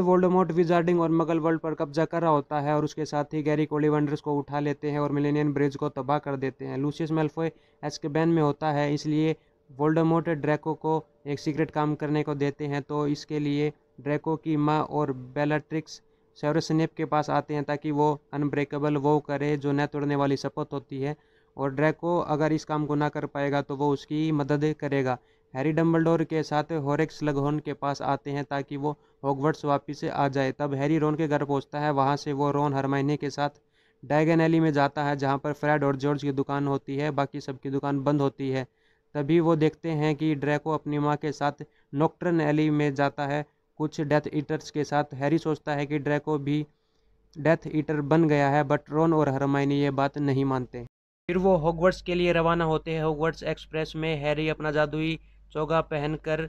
तो Voldemort wizarding और मगल world पर कब्जा कर रहा होता है और उसके साथ ही गैरिक ओलिवेंडर्स को उठा लेते हैं और मिलेनियन ब्रिज को तबाह कर देते हैं लूसियस मेल्फोय एस्केबैन में होता है इसलिए वोल्डेमॉर्ट ड्रैको को एक सीक्रेट काम करने को देते हैं तो इसके लिए ड्रैको की माँ और बेलाट्रिक्स सेवरस स्नेप के पास आते हैं ताकि वो अनब्रेकेबल वो करे जो न तोड़ने वाली शपथ होती है और ड्रैको अगर इस काम को ना कर पाएगा तो वो उसकी मदद करेगा हैरी डम्बलडोर के साथ हॉरिक्स लगहोन के पास आते हैं ताकि वो हॉगवर्ट्स वापिस से आ जाए तब हैरी रोन के घर पहुंचता है वहां से वो रोन हर महीने के साथ डायगन एली में जाता है जहां पर फ्रेड और जॉर्ज की दुकान होती है बाकी सबकी दुकान बंद होती है तभी वो देखते हैं कि ड्रैको अपनी माँ के साथ नोक्ट्रन एली में जाता है कुछ डेथ ईटर्स के साथ हैरी सोचता है कि ड्रैको भी डेथ ईटर बन गया है बट रोन और हरमाइनी ये बात नहीं मानते फिर वो हॉगवर्ट्स के लिए रवाना होते हैं हॉगवर्ट्स एक्सप्रेस में हैरी अपना जादुई चौगा पहनकर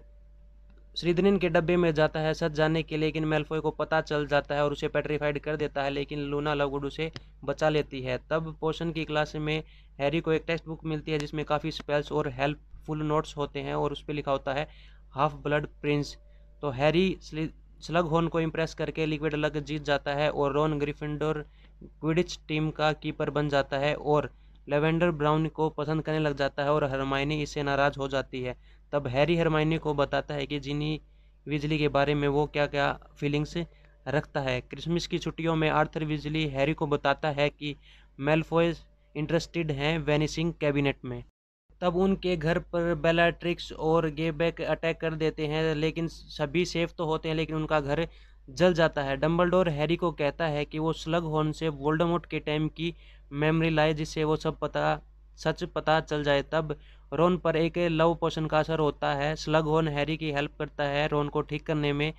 श्रीधनिन के डब्बे में जाता है सच जाने के लिए लेकिन मेलफोय को पता चल जाता है और उसे पेट्रीफाइड कर देता है लेकिन लूना लवुड उसे बचा लेती है तब पोषण की क्लास में हैरी को एक टेक्स्ट बुक मिलती है जिसमें काफ़ी स्पेल्स और हेल्पफुल नोट्स होते हैं और उस पर लिखा होता है हाफ ब्लड प्रिंस तो हैरी स्लग होन को इम्प्रेस करके लिक्विड लग जीत जाता है और रॉन ग्रिफिंडोर क्विडिच टीम का कीपर बन जाता है और लेवेंडर ब्राउन को पसंद करने लग जाता है और हरमाइनी इससे नाराज़ हो जाती है तब हैरी हरमाइनी को बताता है कि जिनी विजली के बारे में वो क्या क्या फीलिंग्स रखता है क्रिसमस की छुट्टियों में आर्थर विजली हैरी को बताता है कि मेलफोज इंटरेस्टेड हैं वेनिसिंग कैबिनेट में तब उनके घर पर बेलाट्रिक्स और गेबैक अटैक कर देते हैं लेकिन सभी सेफ तो होते हैं लेकिन उनका घर जल जाता है डम्बलडोर हैरी को कहता है कि वो स्लग होन से वोल्डमोट के टाइम की मेमोरी लाए जिससे वो सब पता सच पता चल जाए तब रोन पर एक लव पोषण का असर होता है स्लग होन हैरी की हेल्प करता है रोन को ठीक करने में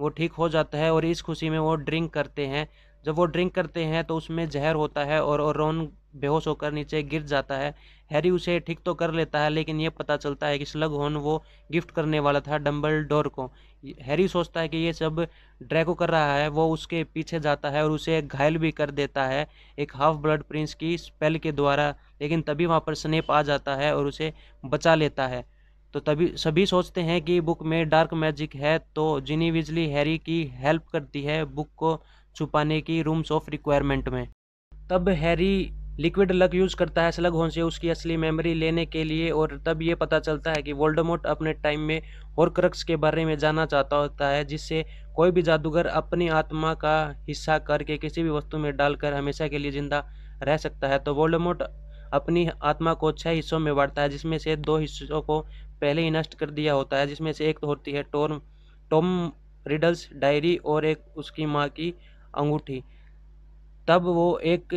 वो ठीक हो जाता है और इस खुशी में वो ड्रिंक करते हैं जब वो ड्रिंक करते हैं तो उसमें जहर होता है और रोन बेहोश होकर नीचे गिर जाता है हैरी उसे ठीक तो कर लेता है लेकिन ये पता चलता है कि स्लग होन वो गिफ्ट करने वाला था डम्बल डोर को हैरी सोचता है कि ये सब ड्रैको कर रहा है वो उसके पीछे जाता है और उसे घायल भी कर देता है एक हाफ ब्लड प्रिंस की स्पेल के द्वारा लेकिन तभी वहाँ पर स्नेप आ जाता है और उसे बचा लेता है तो तभी सभी सोचते हैं कि बुक में डार्क मैजिक है तो जिनी विजली हैरी की हेल्प करती है बुक को छुपाने की रूम्स ऑफ रिक्वायरमेंट में तब हैरी लिक्विड लक यूज़ करता है स्लग होन से उसकी असली मेमोरी लेने के लिए और तब ये पता चलता है कि वोल्डमोट अपने टाइम में और क्रक्स के बारे में जाना चाहता होता है जिससे कोई भी जादूगर अपनी आत्मा का हिस्सा करके किसी भी वस्तु में डालकर हमेशा के लिए जिंदा रह सकता है तो वोल्डमोट अपनी आत्मा को छः हिस्सों में बांटता है जिसमें से दो हिस्सों को पहले ही नष्ट कर दिया होता है जिसमें से एक तो होती है टोम टॉम रिडल्स डायरी और एक उसकी माँ की अंगूठी तब वो एक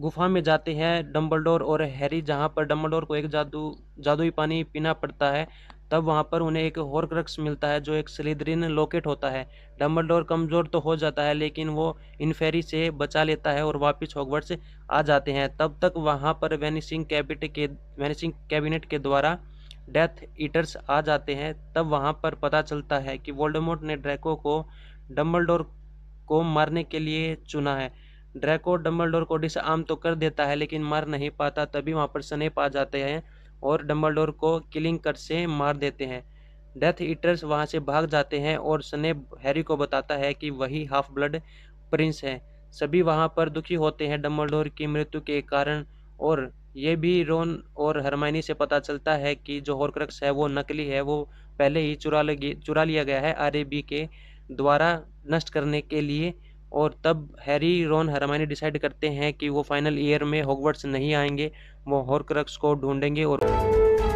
गुफा में जाते हैं डम्बलडोर और हैरी जहाँ पर डम्बलडोर को एक जादू जादुई पानी पीना पड़ता है तब वहाँ पर उन्हें एक हॉर्क्रक्स मिलता है जो एक सिलिद्रीन लॉकेट होता है डम्बलडोर कमज़ोर तो हो जाता है लेकिन वो इनफेरी से बचा लेता है और वापस हॉगवर्ट्स आ जाते हैं तब तक वहाँ पर वैनिशिंग कैबिट के वैनिशिंग कैबिनेट के द्वारा डेथ ईटर्स आ जाते हैं तब वहाँ पर पता चलता है कि वोल्डमोट ने ड्रैको को डम्बलडोर को मारने के लिए चुना है ड्रैको डम्बलडोर को डिसआर्म तो कर देता है लेकिन मार नहीं पाता तभी वहाँ पर स्नेप आ जाते हैं और डम्बलडोर को किलिंग कट से मार देते हैं डेथ ईटर्स वहाँ से भाग जाते हैं और स्नेप हैरी को बताता है कि वही हाफ ब्लड प्रिंस है सभी वहाँ पर दुखी होते हैं डम्बलडोर की मृत्यु के कारण और ये भी रोन और हरमाइनी से पता चलता है कि जो हॉर्क्रक्स है वो नकली है वो पहले ही चुरा लगी चुरा लिया गया है आर के द्वारा नष्ट करने के लिए और तब हैरी रॉन हरमानी डिसाइड करते हैं कि वो फाइनल ईयर में हॉगवर्ट्स नहीं आएंगे वो हॉरक्रक्स को ढूंढेंगे और